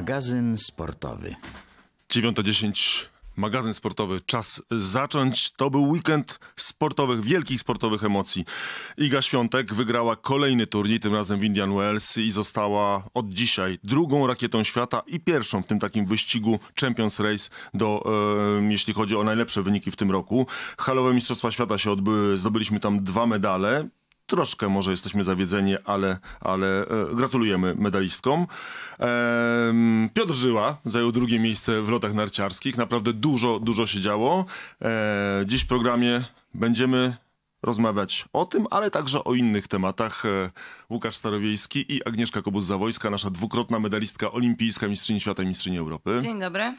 Magazyn sportowy. 9.10, magazyn sportowy. Czas zacząć. To był weekend sportowych, wielkich sportowych emocji. Iga Świątek wygrała kolejny turniej, tym razem w Indian Wells i została od dzisiaj drugą rakietą świata i pierwszą w tym takim wyścigu Champions Race, do, e, jeśli chodzi o najlepsze wyniki w tym roku. Halowe Mistrzostwa Świata się odbyły, zdobyliśmy tam dwa medale troszkę może jesteśmy zawiedzeni, ale, ale e, gratulujemy medalistkom. Piotr Żyła zajął drugie miejsce w lotach narciarskich. Naprawdę dużo, dużo się działo. E, Dziś w programie będziemy rozmawiać o tym, ale także o innych tematach. E, Łukasz Starowiejski i Agnieszka Kobus-Zawojska, nasza dwukrotna medalistka olimpijska, mistrzyni świata i mistrzyni Europy. Dzień dobry.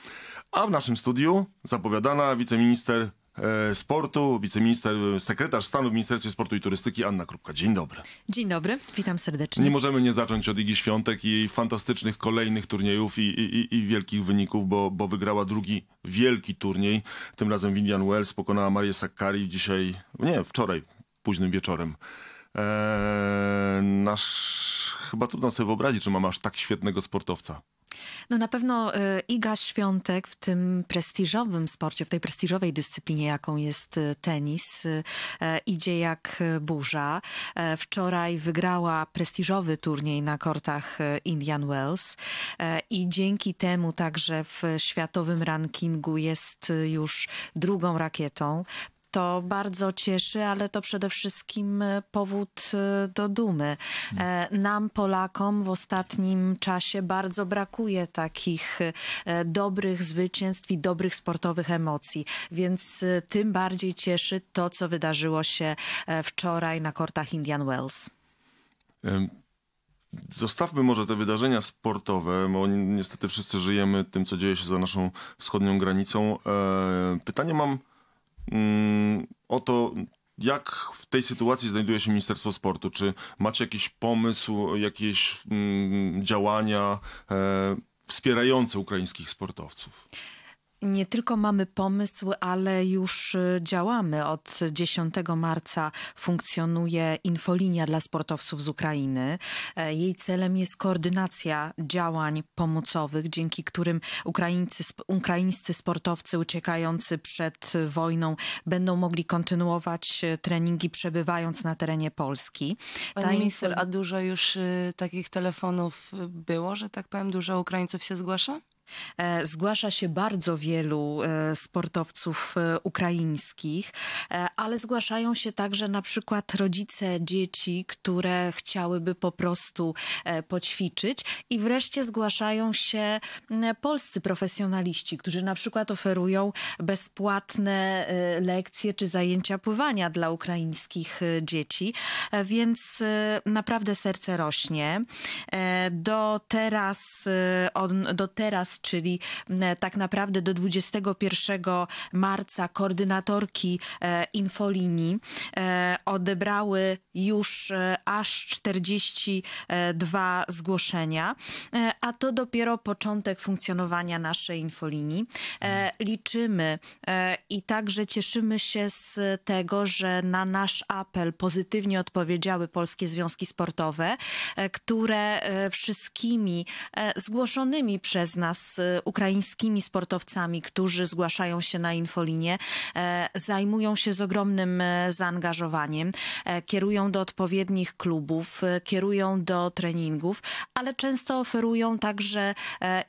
A w naszym studiu zapowiadana wiceminister E, sportu, wiceminister, sekretarz stanu w Ministerstwie Sportu i Turystyki Anna Krupka. Dzień dobry. Dzień dobry, witam serdecznie. Nie możemy nie zacząć od Igi Świątek i jej fantastycznych kolejnych turniejów i, i, i wielkich wyników, bo, bo wygrała drugi wielki turniej. Tym razem w Indian Wells pokonała Marię Sakkari dzisiaj, nie, wczoraj, późnym wieczorem. Eee, nasz, chyba trudno sobie wyobrazić, że mamy aż tak świetnego sportowca. No na pewno y, Iga Świątek w tym prestiżowym sporcie, w tej prestiżowej dyscyplinie, jaką jest y, tenis, y, idzie jak burza. Wczoraj wygrała prestiżowy turniej na kortach Indian Wells i dzięki temu także w światowym rankingu jest już drugą rakietą to bardzo cieszy, ale to przede wszystkim e, powód e, do dumy. E, nam, Polakom, w ostatnim czasie bardzo brakuje takich dobrych zwycięstw i dobrych sportowych emocji, więc tym bardziej cieszy to, co wydarzyło się wczoraj na kortach Indian Wells. Zostawmy może te wydarzenia sportowe, bo niestety wszyscy żyjemy tym, co dzieje się za naszą wschodnią granicą. Pytanie mam Mm, o to, jak w tej sytuacji znajduje się Ministerstwo Sportu? Czy macie jakiś pomysł, jakieś mm, działania e, wspierające ukraińskich sportowców? nie tylko mamy pomysł, ale już y, działamy. Od 10 marca funkcjonuje infolinia dla sportowców z Ukrainy. E, jej celem jest koordynacja działań pomocowych, dzięki którym Ukraińcy, ukraińscy sportowcy uciekający przed wojną będą mogli kontynuować e, treningi przebywając na terenie Polski. Pani Ta minister, a dużo już y, takich telefonów było, że tak powiem, dużo Ukraińców się zgłasza? E, zgłasza się bardzo wielu e, sportowców e, ukraińskich, ale zgłaszają się także na przykład rodzice dzieci, które chciałyby po prostu poćwiczyć i wreszcie zgłaszają się polscy profesjonaliści, którzy na przykład oferują bezpłatne lekcje czy zajęcia pływania dla ukraińskich dzieci, więc naprawdę serce rośnie. Do teraz, do teraz czyli mm, tak naprawdę do 21 marca koordynatorki e, infolinii e, odebrały już e, aż 42 zgłoszenia, a to dopiero początek funkcjonowania naszej infolinii. Liczymy i także cieszymy się z tego, że na nasz apel pozytywnie odpowiedziały polskie związki sportowe, które wszystkimi zgłoszonymi przez nas z ukraińskimi sportowcami, którzy zgłaszają się na infolinię, e, zajmują się z ogromnym e, zaangażowaniem, e, kierują do odpowiednich klubów, kierują do treningów, ale często oferują także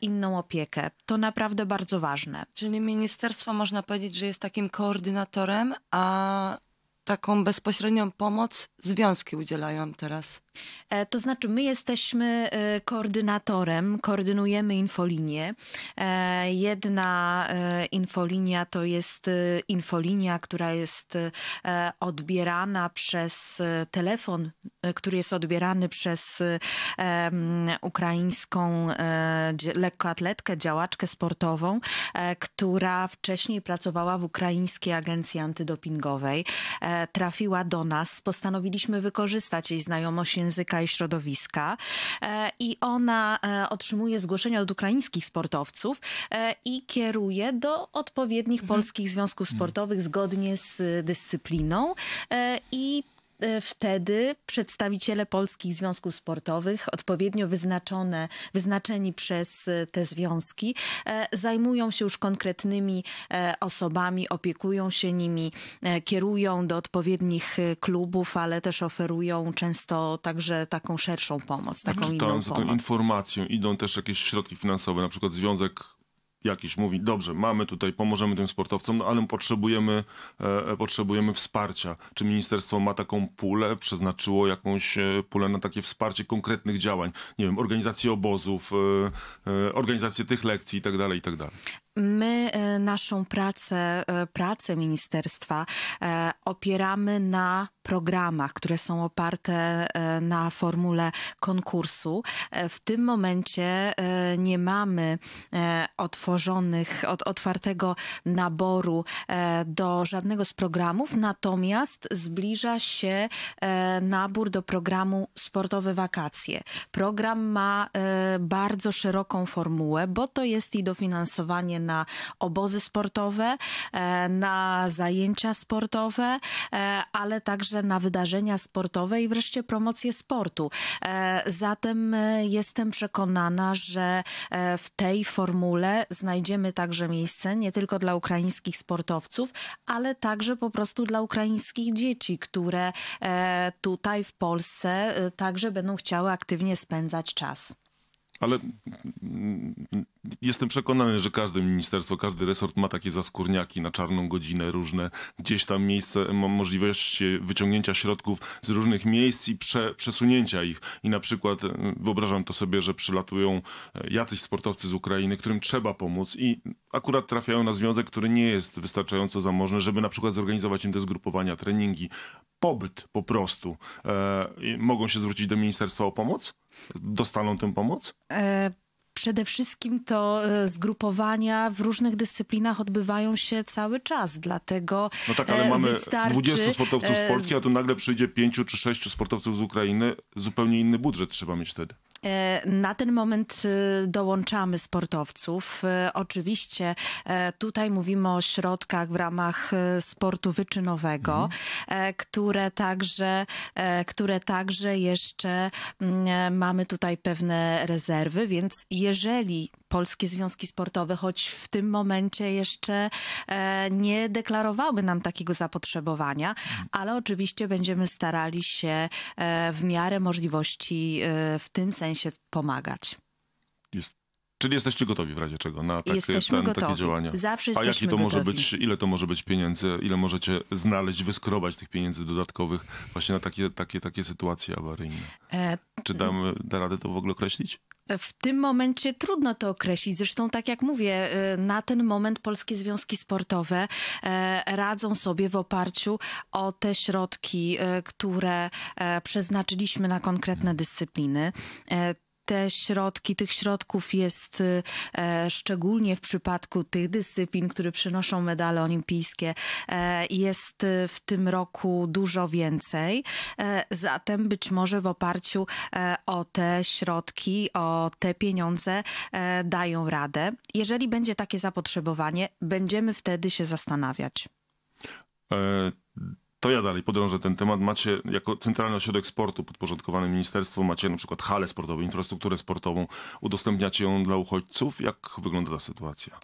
inną opiekę. To naprawdę bardzo ważne. Czyli ministerstwo można powiedzieć, że jest takim koordynatorem, a taką bezpośrednią pomoc związki udzielają teraz. E, to znaczy, my jesteśmy e, koordynatorem, koordynujemy infolinię. E, jedna infolinia to jest infolinia, która jest odbierana przez telefon, który jest odbierany przez ukraińską lekkoatletkę, działaczkę sportową, która wcześniej pracowała w ukraińskiej agencji antydopingowej. Trafiła do nas, postanowiliśmy wykorzystać jej znajomość Języka i Środowiska e, i ona e, otrzymuje zgłoszenia od ukraińskich sportowców e, i kieruje do odpowiednich mhm. polskich związków mhm. sportowych zgodnie z dyscypliną i E, wtedy przedstawiciele polskich związków sportowych, odpowiednio wyznaczone, wyznaczeni przez e, te związki, e, zajmują się już konkretnymi osobami, opiekują się nimi, kierują do odpowiednich klubów, ale też oferują często także taką szerszą pomoc, taką Czytałem inną za tą pomoc. informacją, idą też jakieś środki finansowe, na przykład Związek jakiś mówi, dobrze, mamy tutaj, pomożemy tym sportowcom, no ale potrzebujemy, e, potrzebujemy wsparcia. Czy ministerstwo ma taką pulę, przeznaczyło jakąś e, pulę na takie wsparcie konkretnych działań? Nie wiem, organizacji obozów, e, e, organizację tych lekcji tak itd. Tak My e, naszą pracę, e, pracę ministerstwa e, opieramy na programach, które są oparte na formule konkursu. W tym momencie nie mamy otworzonych, od, otwartego naboru do żadnego z programów, natomiast zbliża się nabór do programu Sportowe Wakacje. Program ma bardzo szeroką formułę, bo to jest i dofinansowanie na obozy sportowe, e, na zajęcia sportowe, e, ale także na wydarzenia sportowe i wreszcie promocję sportu. E, zatem jestem przekonana, że w tej formule znajdziemy także miejsce nie tylko dla ukraińskich sportowców, ale także po prostu dla ukraińskich dzieci, które tutaj w Polsce także będą chciały aktywnie spędzać czas. Ale jestem przekonany, że każde ministerstwo, każdy resort ma takie zaskórniaki na czarną godzinę różne. Gdzieś tam miejsce, możliwość wyciągnięcia środków z różnych miejsc i prze, przesunięcia ich. I na przykład e, wyobrażam to sobie, że przylatują e, jacyś sportowcy z Ukrainy, którym trzeba pomóc i akurat trafiają na związek, który nie jest wystarczająco zamożny, żeby na przykład zorganizować im te zgrupowania, treningi, pobyt po prostu, e, mogą się zwrócić do ministerstwa o pomoc? Dostaną tę pomoc? E przede wszystkim to e, zgrupowania w różnych dyscyplinach odbywają się cały czas, dlatego No tak, e, ale mamy wystarczy... 20 sportowców z e, Polski, a tu nagle przyjdzie 5 czy 6 sportowców z Ukrainy, zupełnie inny budżet trzeba mieć wtedy. E, na ten moment y, dołączamy sportowców. E, oczywiście e, tutaj mówimy o środkach w ramach sportu wyczynowego, mhm. które, także, które także jeszcze mm, mamy tutaj pewne rezerwy, więc jeżeli polskie związki sportowe, choć w tym momencie jeszcze e, nie deklarowały nam takiego zapotrzebowania, ale oczywiście będziemy starali się e, w miarę możliwości e, w tym sensie pomagać. Jest Czyli jesteście gotowi w razie czego na takie, ten, takie działania? Zawsze jesteśmy A jaki to może gotowi. być, ile to może być pieniędzy, ile możecie znaleźć, wyskrobać tych pieniędzy dodatkowych właśnie na takie, takie, takie sytuacje awaryjne? E, Czy damy, da radę to w ogóle określić? W tym momencie trudno to określić. Zresztą, tak jak mówię, y, na ten moment polskie związki sportowe e, radzą sobie w oparciu o te środki, y, które e, przeznaczyliśmy na konkretne dyscypliny. E, te środki, tych środków jest y, e, szczególnie w przypadku tych dyscyplin, które przynoszą medale olimpijskie, e, jest y, w tym roku dużo więcej. E, zatem być może w oparciu e, o te środki, o te pieniądze e, dają radę. Jeżeli będzie takie zapotrzebowanie, będziemy wtedy się zastanawiać. E, to ja dalej podrążę ten temat. Macie jako Centralny Ośrodek Sportu podporządkowane ministerstwo, macie na przykład hale sportowe, infrastrukturę sportową, udostępniacie ją dla uchodźców. Jak wygląda ta sytuacja?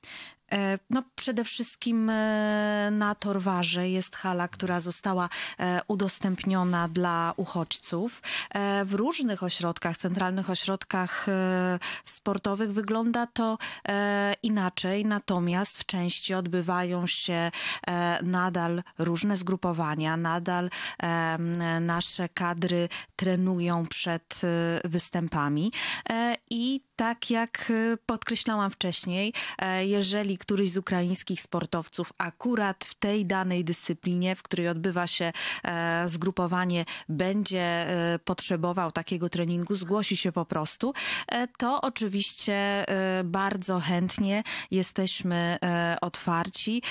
E, no, przede wszystkim e, na Torwarze jest hala, która została e, udostępniona dla uchodźców. W różnych ośrodkach, centralnych ośrodkach sportowych wygląda to inaczej, natomiast w części odbywają się nadal różne zgrupowania, nadal nasze kadry trenują przed występami i tak jak e, podkreślałam wcześniej, e, jeżeli któryś z ukraińskich sportowców akurat w tej danej dyscyplinie, w której odbywa się e, zgrupowanie, będzie potrzebował takiego treningu, zgłosi się po prostu, to oczywiście bardzo chętnie jesteśmy otwarci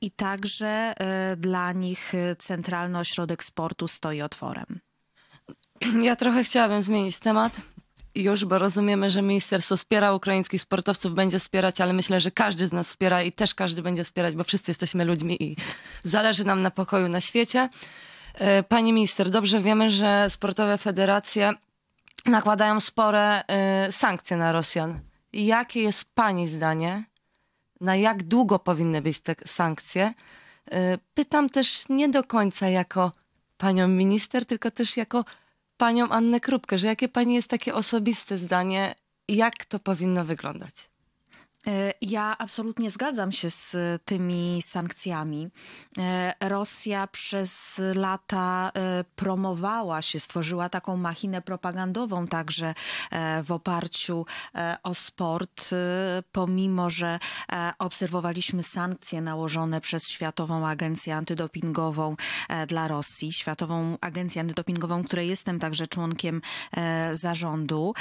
i także dla nich Centralny Ośrodek Sportu stoi otworem. Ja trochę chciałabym zmienić temat już, bo rozumiemy, że ministerstwo wspiera ukraińskich sportowców, będzie wspierać, ale myślę, że każdy z nas wspiera i też każdy będzie wspierać, bo wszyscy jesteśmy ludźmi i zależy nam na pokoju na świecie. E, pani minister, dobrze wiemy, że sportowe federacje nakładają spore e, sankcje na Rosjan. Jakie jest Pani zdanie? Na jak długo powinny być te sankcje? E, pytam też nie do końca jako panią minister, tylko też jako panią Annę Krupkę, że jakie pani jest takie osobiste zdanie, jak to powinno wyglądać? E, ja absolutnie zgadzam się z tymi sankcjami. E, Rosja przez lata e, promowała się, stworzyła taką machinę propagandową także w oparciu o sport, pomimo że obserwowaliśmy sankcje nałożone przez Światową Agencję Antydopingową dla Rosji, Światową Agencję Antydopingową, której jestem także członkiem zarządu.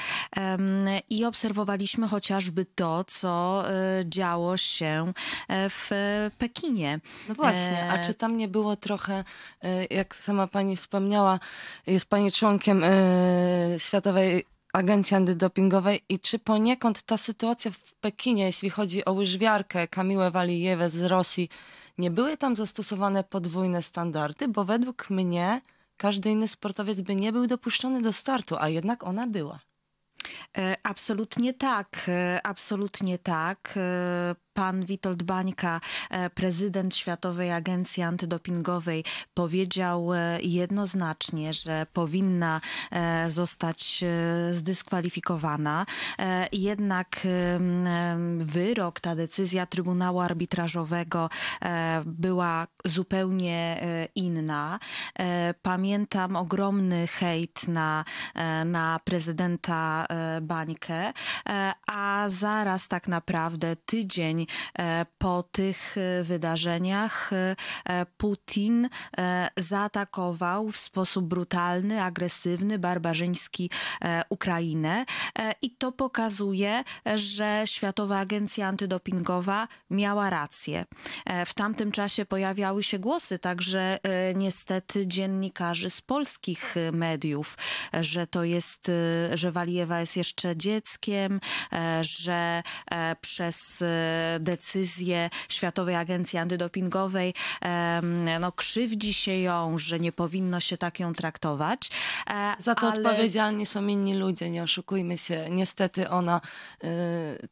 I obserwowaliśmy chociażby to, co Y, działo się e, w Pekinie. No właśnie, a e, czy tam nie było trochę, e, jak sama pani wspomniała, jest pani członkiem Światowej Agencji Antydopingowej i czy poniekąd ta sytuacja w Pekinie, jeśli chodzi o łyżwiarkę Kamiłę Walijewę z Rosji, nie były tam zastosowane podwójne standardy, bo według mnie każdy inny sportowiec by nie był dopuszczony do startu, a jednak ona była. E, absolutnie tak, e, absolutnie tak. E, pan Witold Bańka, e, prezydent Światowej Agencji Antydopingowej, powiedział e, jednoznacznie, że powinna e, zostać zdyskwalifikowana. Jednak wyrok, ta decyzja Trybunału Arbitrażowego była zupełnie inna. Pamiętam ogromny hejt na, na prezydenta Bańkę, a zaraz tak naprawdę tydzień E, po tych e, wydarzeniach e, Putin zaatakował w sposób brutalny, agresywny, barbarzyński Ukrainę. I to pokazuje, że Światowa Agencja Antydopingowa miała rację. W tamtym czasie pojawiały się głosy także niestety dziennikarzy z polskich mediów, że to jest, że Walijewa jest jeszcze dzieckiem, że przez decyzje Światowej Agencji Antydopingowej, no, krzywdzi się ją, że nie powinno się tak ją traktować. E, Za to ale... odpowiedzialni są inni ludzie, nie oszukujmy się. Niestety ona y,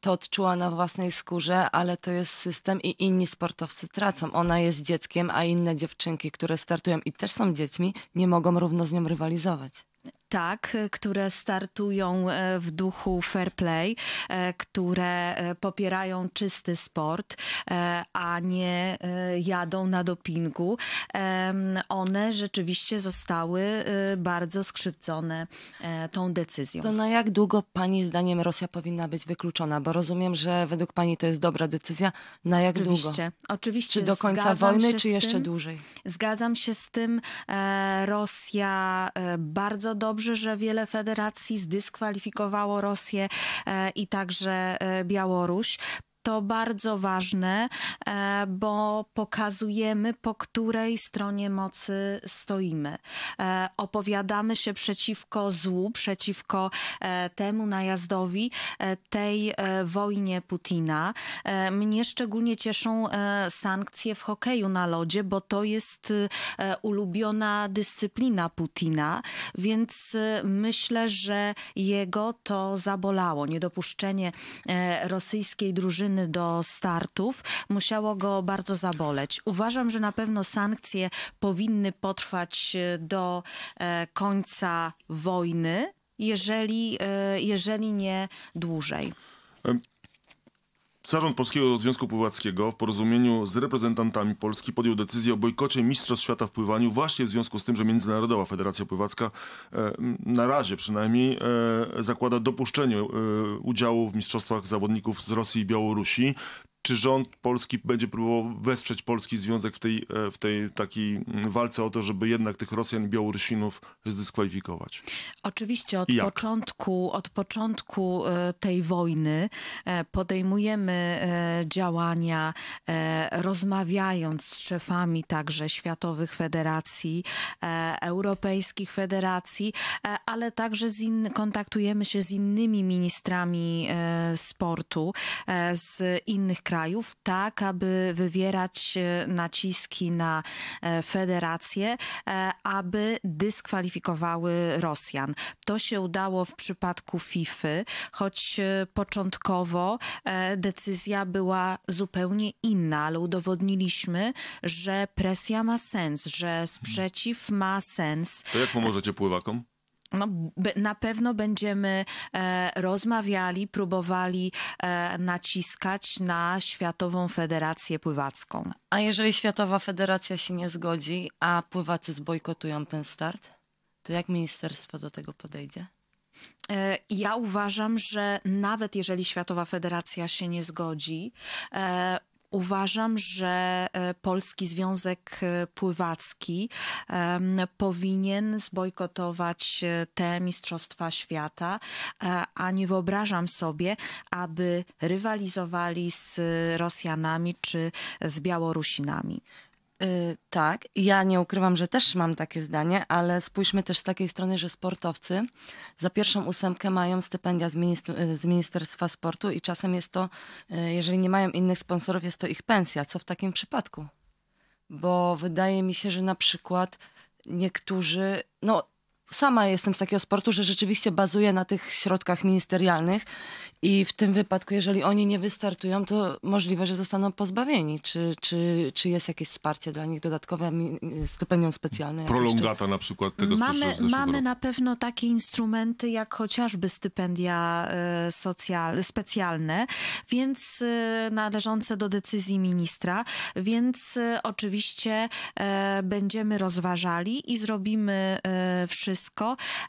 to odczuła na własnej skórze, ale to jest system i inni sportowcy tracą. Ona jest dzieckiem, a inne dziewczynki, które startują i też są dziećmi, nie mogą równo z nią rywalizować tak, e, które startują e, w duchu fair play, e, które popierają czysty sport, a nie jadą na dopingu, one rzeczywiście zostały bardzo skrzywdzone tą decyzją. To na jak długo Pani zdaniem Rosja powinna być wykluczona? Bo rozumiem, że według Pani to jest dobra decyzja. Na jak oczywiście, długo? Oczywiście. Czy do końca wojny, czy jeszcze tym, dłużej? Zgadzam się z tym. Rosja bardzo dobrze dobrze, że wiele federacji zdyskwalifikowało Rosję e, i także e, Białoruś to bardzo ważne, e, bo pokazujemy, po której stronie mocy stoimy. E, opowiadamy się przeciwko złu, przeciwko e, temu najazdowi, tej wojnie Putina. Mnie szczególnie cieszą sankcje w hokeju na lodzie, bo to jest ulubiona dyscyplina Putina, więc myślę, że jego to zabolało. Niedopuszczenie rosyjskiej drużyny do startów, musiało go bardzo zaboleć. Uważam, że na pewno sankcje powinny potrwać e, do e, końca wojny, jeżeli, e, jeżeli nie dłużej. Zarząd Polskiego Związku Pływackiego w porozumieniu z reprezentantami Polski podjął decyzję o bojkocie Mistrzostw Świata w pływaniu właśnie w związku z tym, że Międzynarodowa Federacja Pływacka e, na razie przynajmniej e, zakłada dopuszczenie e, udziału w mistrzostwach zawodników z Rosji i Białorusi czy rząd polski będzie próbował wesprzeć polski związek w tej, e, w tej takiej mm, walce o to, żeby jednak tych Rosjan i Białorusinów zdyskwalifikować? Oczywiście od początku, od początku e, tej wojny e, podejmujemy działania, rozmawiając z szefami także światowych federacji, europejskich federacji, ale także z in, kontaktujemy się z innymi ministrami sportu z innych krajów krajów, tak aby wywierać e, naciski na e, federacje, e, aby dyskwalifikowały Rosjan. To się udało w przypadku FIFA, choć początkowo decyzja była zupełnie inna, ale udowodniliśmy, że presja ma sens, że sprzeciw ma sens. To jak pomożecie pływakom? No, na pewno będziemy e, rozmawiali, próbowali e, naciskać na Światową Federację Pływacką. A jeżeli Światowa Federacja się nie zgodzi, a pływacy zbojkotują ten start, to jak ministerstwo do tego podejdzie? E, ja uważam, że nawet jeżeli Światowa Federacja się nie zgodzi, e, Uważam, że e, Polski Związek e, Pływacki powinien zbojkotować e, te Mistrzostwa Świata, a nie wyobrażam sobie, aby rywalizowali z Rosjanami czy z Białorusinami. Y, tak, ja nie ukrywam, że też mam takie zdanie, ale spójrzmy też z takiej strony, że sportowcy za pierwszą ósemkę mają stypendia z, minister y, z Ministerstwa Sportu i czasem jest to, y, jeżeli nie mają innych sponsorów, jest to ich pensja. Co w takim przypadku? Bo wydaje mi się, że na przykład niektórzy, no sama jestem z takiego sportu, że rzeczywiście bazuję na tych środkach ministerialnych i w tym wypadku, jeżeli oni nie wystartują, to możliwe, że zostaną pozbawieni. Czy, czy, czy jest jakieś wsparcie dla nich dodatkowe, stypendium specjalne? Prolongata na przykład tego Mamy, mamy roku. na pewno takie instrumenty, jak chociażby stypendia e, socjal, specjalne, więc e, należące do decyzji ministra, więc e, oczywiście będziemy rozważali i zrobimy wszystko,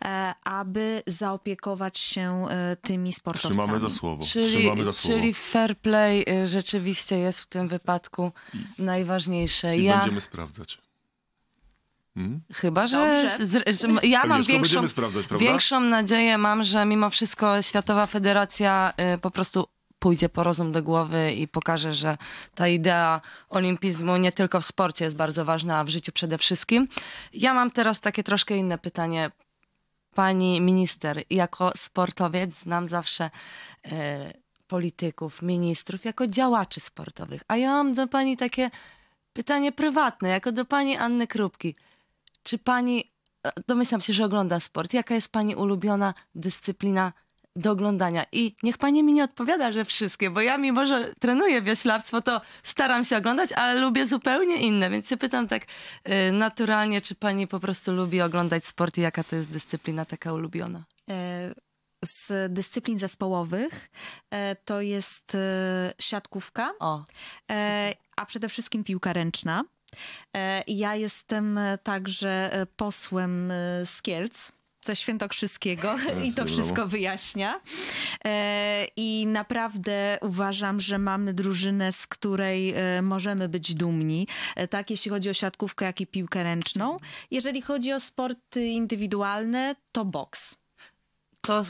E, aby zaopiekować się e, tymi sportowcami. Trzymamy za słowo. Czyli, Trzymamy za słowo. czyli fair play e, rzeczywiście jest w tym wypadku I, najważniejsze. I ja... będziemy sprawdzać. Hmm? Chyba, że, z, że ja tak mam większą, większą nadzieję, mam, że mimo wszystko Światowa Federacja y, po prostu pójdzie po rozum do głowy i pokaże, że ta idea olimpizmu nie tylko w sporcie jest bardzo ważna, a w życiu przede wszystkim. Ja mam teraz takie troszkę inne pytanie. Pani minister, jako sportowiec znam zawsze e, polityków, ministrów, jako działaczy sportowych. A ja mam do pani takie pytanie prywatne, jako do pani Anny Krupki. Czy pani, e, domyślam się, że ogląda sport, jaka jest pani ulubiona dyscyplina do oglądania. I niech pani mi nie odpowiada, że wszystkie, bo ja mimo, że trenuję wioślarstwo, to staram się oglądać, ale lubię zupełnie inne, więc się pytam tak y, naturalnie, czy pani po prostu lubi oglądać sport i jaka to jest dyscyplina taka ulubiona? E, z dyscyplin zespołowych e, to jest e, siatkówka, o, a przede wszystkim piłka ręczna. Ja jestem także posłem z Kielc ze Świętokrzyskiego i to wszystko wyjaśnia. E, I naprawdę uważam, że mamy drużynę, z której e, możemy być dumni, e, tak jeśli chodzi o siatkówkę, jak i piłkę ręczną. Jeżeli chodzi o sporty indywidualne, to boks to,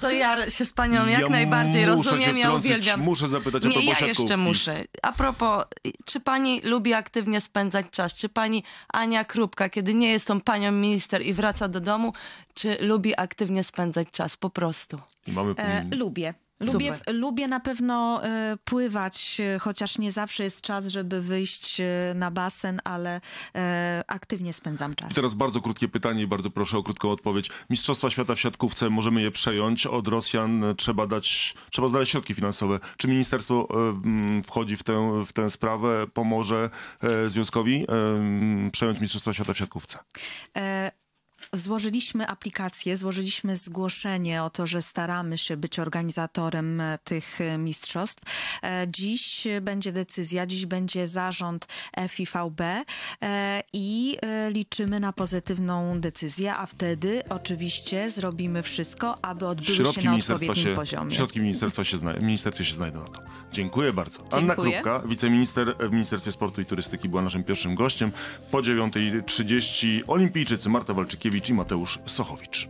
to ja się z panią jak ja najbardziej rozumiem, ja uwielbiam. Muszę zapytać Nie, o Nie, ja jeszcze muszę. A propos, czy pani lubi aktywnie spędzać czas? Czy pani Ania Krupka, kiedy nie jest tą panią minister i wraca do domu, czy lubi aktywnie spędzać czas po prostu? Mamy... E, lubię. Lubię, lubię na pewno e, pływać, e, chociaż nie zawsze jest czas, żeby wyjść e, na basen, ale aktywnie spędzam czas. I teraz bardzo krótkie pytanie i bardzo proszę o krótką odpowiedź. Mistrzostwa Świata w siatkówce, możemy je przejąć od Rosjan, trzeba dać, trzeba znaleźć środki finansowe. Czy ministerstwo wchodzi w tę, w tę sprawę, pomoże związkowi przejąć Mistrzostwa Świata w siatkówce? Złożyliśmy aplikację, złożyliśmy zgłoszenie o to, że staramy się być organizatorem e, tych e, mistrzostw. E, dziś będzie decyzja, dziś będzie zarząd FIVB i liczymy na pozytywną decyzję, a wtedy oczywiście zrobimy wszystko, aby odbyły środki się na odpowiednim się, poziomie. Środki ministerstwa się zna, ministerstwie się znajdą na to. Dziękuję bardzo. Dziękuję. Anna Krupka, wiceminister w Ministerstwie Sportu i Turystyki była naszym pierwszym gościem. Po 9.30 olimpijczycy Marta Walczykiewicz Mateusz Sochowicz.